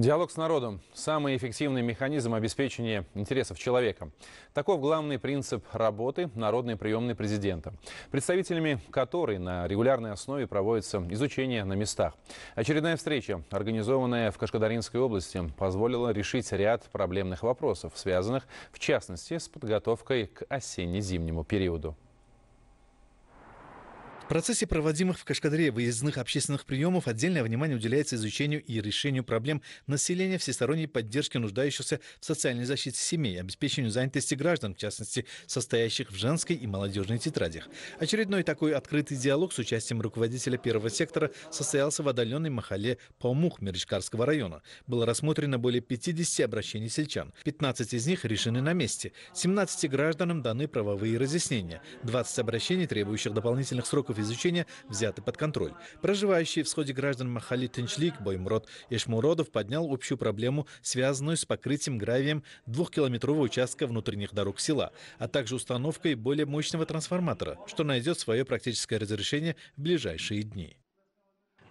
Диалог с народом – самый эффективный механизм обеспечения интересов человека. Таков главный принцип работы народной приемной президента, представителями которой на регулярной основе проводится изучение на местах. Очередная встреча, организованная в Кашкадаринской области, позволила решить ряд проблемных вопросов, связанных в частности с подготовкой к осенне-зимнему периоду процессе проводимых в Кашкадре выездных общественных приемов отдельное внимание уделяется изучению и решению проблем населения всесторонней поддержки нуждающихся в социальной защите семей, обеспечению занятости граждан, в частности, состоящих в женской и молодежной тетрадях. Очередной такой открытый диалог с участием руководителя первого сектора состоялся в отдаленной Махале Паумух Мерчкарского района. Было рассмотрено более 50 обращений сельчан. 15 из них решены на месте. 17 гражданам даны правовые разъяснения. 20 обращений, требующих дополнительных сроков изучения взяты под контроль. Проживающий в сходе граждан Махали Тенчлик Боймрод Ишмуродов поднял общую проблему, связанную с покрытием гравием двухкилометрового участка внутренних дорог села, а также установкой более мощного трансформатора, что найдет свое практическое разрешение в ближайшие дни.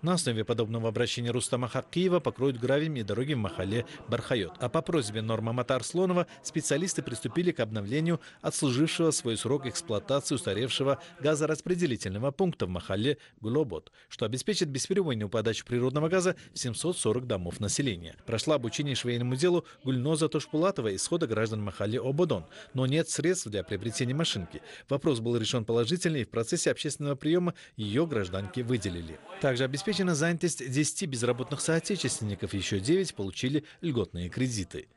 На основе подобного обращения Рустама Хакиева покроют гравием и дороги в Махале Бархайот. А по просьбе Норма Матар Слонова специалисты приступили к обновлению отслужившего свой срок эксплуатации устаревшего газораспределительного пункта в Махале Гулобот, что обеспечит бесперебойную подачу природного газа в 740 домов населения. Прошла обучение швейному делу Гульноза Тошпулатова из хода граждан Махале Ободон, но нет средств для приобретения машинки. Вопрос был решен положительно и в процессе общественного приема ее гражданки выделили. Также обеспечили обеспечена занятость 10 безработных соотечественников, еще 9 получили льготные кредиты.